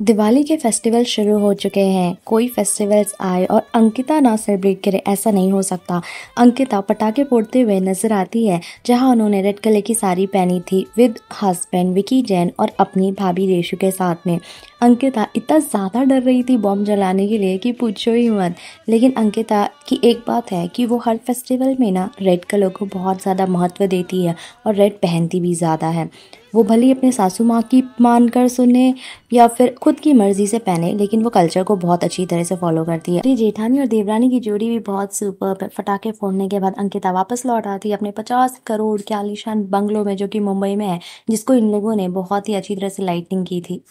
दिवाली के फेस्टिवल शुरू हो चुके हैं कोई फेस्टिवल्स आए और अंकिता ना सेलिब्रेट करे ऐसा नहीं हो सकता अंकिता पटाखे फोड़ते हुए नजर आती है जहां उन्होंने रेड कलर की साड़ी पहनी थी विद हस्बैंड विकी जैन और अपनी भाभी रेशु के साथ में अंकिता इतना ज़्यादा डर रही थी बॉम्ब जलाने के लिए कि पूछो ही मत लेकिन अंकिता की एक बात है कि वो हर फेस्टिवल में ना रेड कलर को बहुत ज़्यादा महत्व देती है और रेड पहनती भी ज़्यादा है वो भले ही अपने सासू माँ की मानकर सुने या फिर खुद की मर्जी से पहने लेकिन वो कल्चर को बहुत अच्छी तरह से फॉलो करती है जेठानी और देवरानी की जोड़ी भी बहुत सुपर फटाखे फोड़ने के बाद अंकिता वापस लौट आती है अपने पचास करोड़ के आलिशान बंगलों में जो कि मुंबई में है जिसको इन लोगों ने बहुत ही अच्छी तरह से लाइटिंग की थी